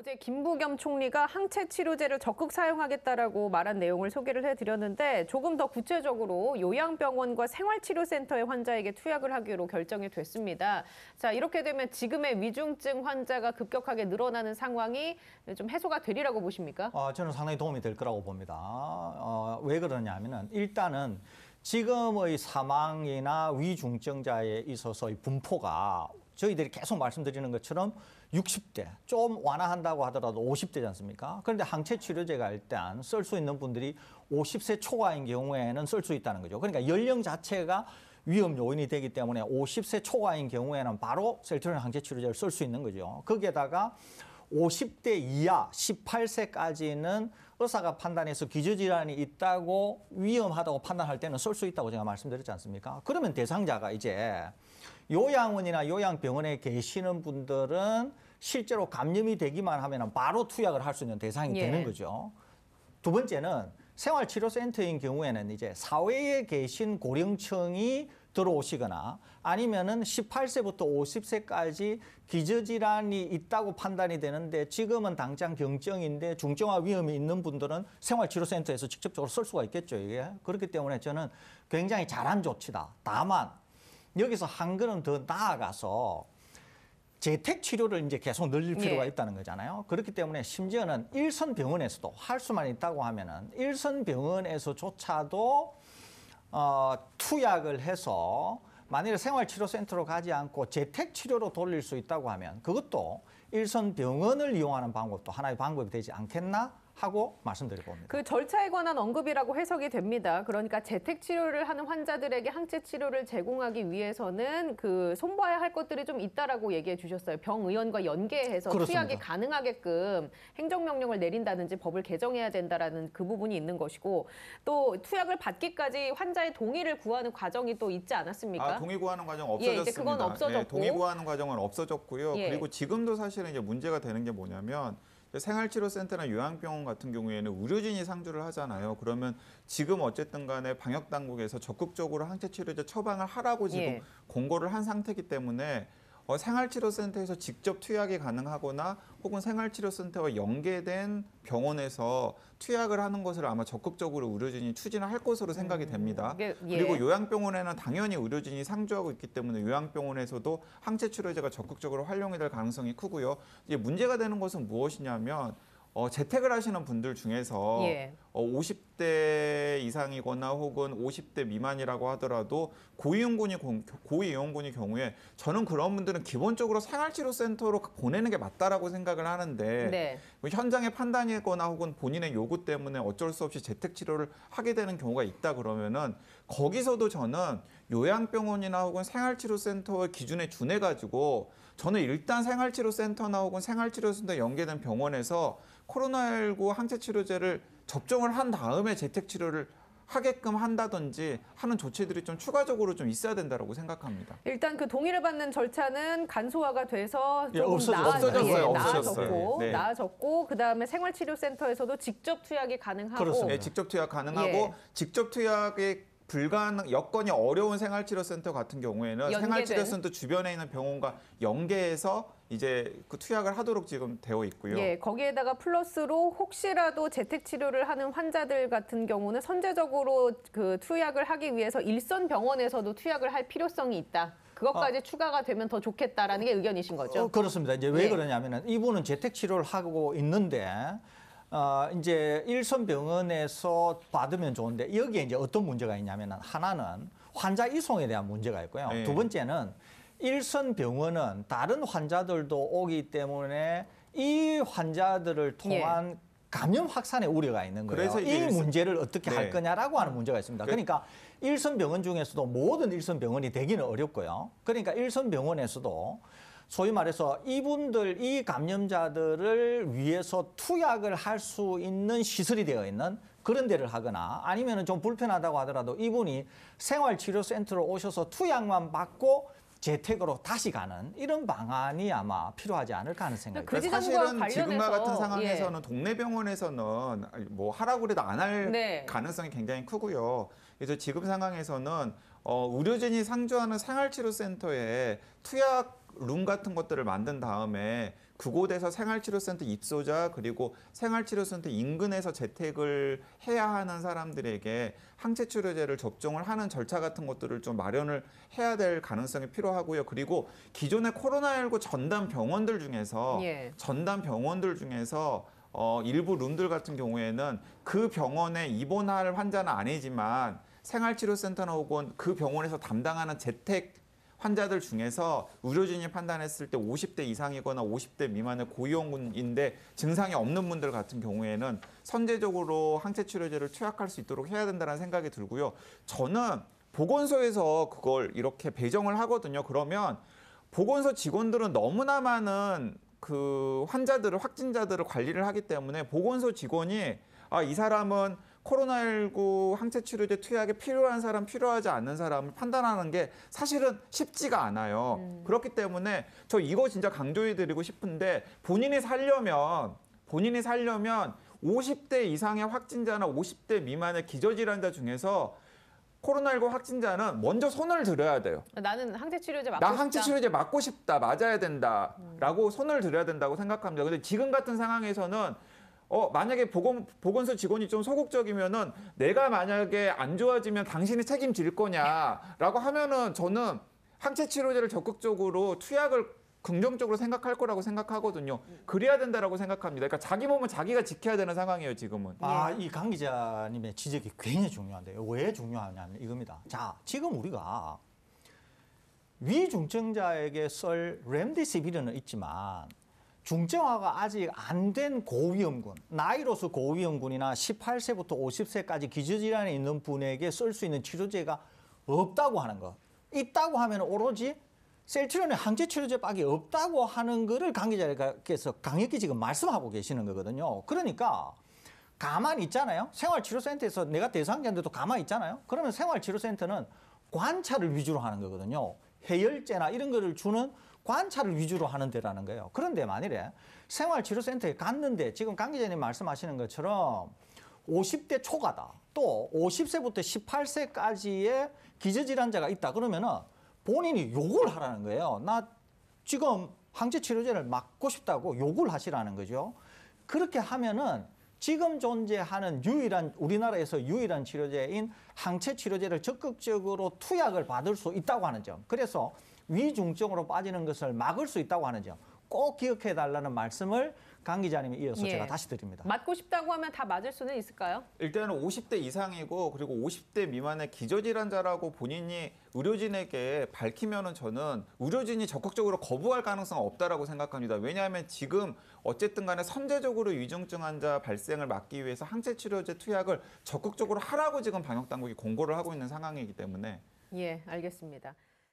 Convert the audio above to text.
어제 김부겸 총리가 항체 치료제를 적극 사용하겠다라고 말한 내용을 소개를 해드렸는데 조금 더 구체적으로 요양병원과 생활치료센터의 환자에게 투약을 하기로 결정이 됐습니다. 자 이렇게 되면 지금의 위중증 환자가 급격하게 늘어나는 상황이 좀 해소가 되리라고 보십니까? 어, 저는 상당히 도움이 될 거라고 봅니다. 어, 왜 그러냐면은 일단은 지금의 사망이나 위중증자에 있어서 분포가 저희들이 계속 말씀드리는 것처럼 60대 좀 완화한다고 하더라도 50대지 않습니까? 그런데 항체 치료제가 일단 쓸 수 있는 분들이 50세 초과인 경우에는 쓸 수 있다는 거죠. 그러니까 연령 자체가 위험 요인이 되기 때문에 50세 초과인 경우에는 바로 셀트리온 항체 치료제를 쓸 수 있는 거죠. 거기에다가 50대 이하 18세까지는 의사가 판단해서 기저질환이 있다고 위험하다고 판단할 때는 쓸 수 있다고 제가 말씀드렸지 않습니까? 그러면 대상자가 이제 요양원이나 요양병원에 계시는 분들은 실제로 감염이 되기만 하면 바로 투약을 할 수 있는 대상이 예. 되는 거죠. 두 번째는 생활치료센터인 경우에는 이제 사회에 계신 고령층이 들어오시거나 아니면은 18세부터 50세까지 기저질환이 있다고 판단이 되는데 지금은 당장 경증인데 중증화 위험이 있는 분들은 생활치료센터에서 직접적으로 쓸 수가 있겠죠 이게 그렇기 때문에 저는 굉장히 잘한 조치다. 다만 여기서 한 걸음 더 나아가서 재택 치료를 이제 계속 늘릴 예. 필요가 예. 있다는 거잖아요. 그렇기 때문에 심지어는 일선 병원에서도 할 수만 있다고 하면은 일선 병원에서조차도 어, 투약을 해서 만일 생활치료센터로 가지 않고 재택 치료로 돌릴 수 있다고 하면 그것도 일선 병원을 이용하는 방법도 하나의 방법이 되지 않겠나 하고 말씀드리고 옵니다. 그 절차에 관한 언급이라고 해석이 됩니다. 그러니까 재택 치료를 하는 환자들에게 항체 치료를 제공하기 위해서는 그 손봐야 할 것들이 좀 있다라고 얘기해 주셨어요. 병 의원과 연계해서 그렇습니다. 투약이 가능하게끔 행정 명령을 내린다든지 법을 개정해야 된다라는 그 부분이 있는 것이고 또 투약을 받기까지 환자의 동의를 구하는 과정이 또 있지 않았습니까? 아, 동의 구하는 과정 없어졌습니다. 예, 이제 그건 없어졌고 예, 동의 구하는 과정은 없어졌고요. 예. 그리고 지금도 사실은 이제 문제가 되는 게 뭐냐면 생활치료센터나 요양병원 같은 경우에는 의료진이 상주를 하잖아요. 그러면 지금 어쨌든 간에 방역당국에서 적극적으로 항체치료제 처방을 하라고 지금 예. 공고를 한 상태이기 때문에 어, 생활치료센터에서 직접 투약이 가능하거나 혹은 생활치료센터와 연계된 병원에서 투약을 하는 것을 아마 적극적으로 의료진이 추진을 할 것으로 생각이 음, 됩니다. 음, 예. 그리고 요양병원에는 당연히 의료진이 상주하고 있기 때문에 요양병원에서도 항체 치료제가 적극적으로 활용이 될 가능성이 크고요. 이제 문제가 되는 것은 무엇이냐면 어, 재택을 하시는 분들 중에서 예. 어, 50대 이상이거나 혹은 50대 미만이라고 하더라도 고위험군이고위험군이 경우에 저는 그런 분들은 기본적으로 생활치료센터로 그 보내는 게 맞다라고 생각을 하는데 네. 뭐 현장의 판단이거나 혹은 본인의 요구 때문에 어쩔 수 없이 재택 치료를 하게 되는 경우가 있다 그러면은 거기서도 저는 요양병원이나 혹은 생활치료센터의 기준에 준해 가지고 저는 일단 생활치료센터나 혹은 생활치료센터 연계된 병원에서 코로나19 항체치료제를 접종을 한 다음에 재택치료를 하게끔 한다든지 하는 조치들이 좀 추가적으로 좀 있어야 된다고 생각합니다. 일단 그 동의를 받는 절차는 간소화가 돼서 예, 없어졌, 나아, 예, 없어졌어요. 나아졌고 네. 나아졌고 그다음에 생활치료센터에서도 직접 투약이 가능하고 네, 직접 투약 가능하고 예. 직접 투약의 불가능 여건이 어려운 생활치료센터 같은 경우에는 연계된. 생활치료센터 주변에 있는 병원과 연계해서 이제 그 투약을 하도록 지금 되어 있고요. 예, 거기에다가 플러스로 혹시라도 재택 치료를 하는 환자들 같은 경우는 선제적으로 그 투약을 하기 위해서 일선 병원에서도 투약을 할 필요성이 있다. 그것까지 아, 추가가 되면 더 좋겠다라는 게 의견이신 거죠? 어, 그렇습니다. 이제 왜 예. 그러냐면은 이분은 재택 치료를 하고 있는데 어, 이제 일선 병원에서 받으면 좋은데 여기에 이제 어떤 문제가 있냐면 하나는 환자 이송에 대한 문제가 있고요. 네. 두 번째는 일선 병원은 다른 환자들도 오기 때문에 이 환자들을 예. 통한 예. 감염 확산의 우려가 있는 거예요. 그래서 이 일선... 문제를 어떻게 네. 할 거냐라고 하는 문제가 있습니다. 그 그러니까 일선 병원 중에서도 모든 일선 병원이 되기는 어렵고요. 그러니까 일선 병원에서도 소위 말해서 이분들, 이 감염자들을 위해서 투약을 할 수 있는 시설이 되어 있는 그런 데를 하거나 아니면 좀 불편하다고 하더라도 이분이 생활치료센터로 오셔서 투약만 받고 재택으로 다시 가는 이런 방안이 아마 필요하지 않을까 하는 생각이 듭니다. 네, 그 사실은 지금과 같은 상황에서는 예. 동네 병원에서는 뭐 하라고 해도 안할 네. 가능성이 굉장히 크고요. 그래서 지금 상황에서는 어, 의료진이 상주하는 생활치료센터에 투약 룸 같은 것들을 만든 다음에 그곳에서 생활치료센터 입소자 그리고 생활치료센터 인근에서 재택을 해야 하는 사람들에게 항체치료제를 접종을 하는 절차 같은 것들을 좀 마련을 해야 될 가능성이 필요하고요. 그리고 기존의 코로나19 전담 병원들 중에서 예. 전담 병원들 중에서 어, 일부 룸들 같은 경우에는 그 병원에 입원할 환자는 아니지만 생활치료센터나 혹은 그 병원에서 담당하는 재택 환자들 중에서 의료진이 판단했을 때 50대 이상이거나 50대 미만의 고위험군인데 증상이 없는 분들 같은 경우에는 선제적으로 항체 치료제를 투약할 수 있도록 해야 된다는 생각이 들고요. 저는 보건소에서 그걸 이렇게 배정을 하거든요. 그러면 보건소 직원들은 너무나 많은 그 환자들을 확진자들을 관리를 하기 때문에 보건소 직원이 아 이 사람은 코로나19 항체 치료제 투약에 필요한 사람, 필요하지 않는 사람을 판단하는 게 사실은 쉽지가 않아요. 음. 그렇기 때문에 저 이거 진짜 강조해드리고 싶은데 본인이 살려면 본인이 살려면 50대 이상의 확진자나 50대 미만의 기저질환자 중에서 코로나19 확진자는 먼저 손을 들어야 돼요. 나는 항체 치료제 맞고 나 싶다. 항체 치료제 맞고 싶다. 맞아야 된다라고 손을 들어야 된다고 생각합니다. 근데 지금 같은 상황에서는 어, 만약에 보건, 보건소 직원이 좀 소극적이면은 내가 만약에 안 좋아지면 당신이 책임질 거냐라고 하면은 저는 항체 치료제를 적극적으로 투약을 긍정적으로 생각할 거라고 생각하거든요. 그래야 된다라고 생각합니다. 그러니까 자기 몸은 자기가 지켜야 되는 상황이에요, 지금은. 아, 이 강 기자님의 지적이 굉장히 중요한데요. 왜 중요하냐면 이겁니다. 자, 지금 우리가 위중증자에게 쓸램디시비르는 있지만 중증화가 아직 안 된 고위험군, 나이로서 고위험군이나 18세부터 50세까지 기저질환이 있는 분에게 쓸 수 있는 치료제가 없다고 하는 것. 있다고 하면 오로지 셀트리온의 항체 치료제밖에 없다고 하는 것을 관계자께서 강력히 지금 말씀하고 계시는 거거든요. 그러니까 가만히 있잖아요. 생활치료센터에서 내가 대상자인데도 가만히 있잖아요. 그러면 생활치료센터는 관찰을 위주로 하는 거거든요. 해열제나 이런 거를 주는 관찰을 위주로 하는 데라는 거예요. 그런데 만일에 생활치료센터에 갔는데 지금 강 기자님 말씀하시는 것처럼 50대 초과다. 또 50세부터 18세까지의 기저질환자가 있다. 그러면은 본인이 욕을 하라는 거예요. 나 지금 항체치료제를 맞고 싶다고 욕을 하시라는 거죠. 그렇게 하면은 지금 존재하는 유일한 우리나라에서 유일한 치료제인 항체 치료제를 적극적으로 투약을 받을 수 있다고 하는 점. 그래서 위중증으로 빠지는 것을 막을 수 있다고 하는 점. 꼭 기억해 달라는 말씀을 강 기자님이 이어서 예. 제가 다시 드립니다. 맞고 싶다고 하면 다 맞을 수는 있을까요? 일단은 50대 이상이고 그리고 50대 미만의 기저질환자라고 본인이 의료진에게 밝히면 저는 의료진이 적극적으로 거부할 가능성은 없다라고 생각합니다. 왜냐하면 지금 어쨌든 간에 선제적으로 위중증 환자 발생을 막기 위해서 항체 치료제 투약을 적극적으로 하라고 지금 방역 당국이 공고를 하고 있는 상황이기 때문에 예, 알겠습니다.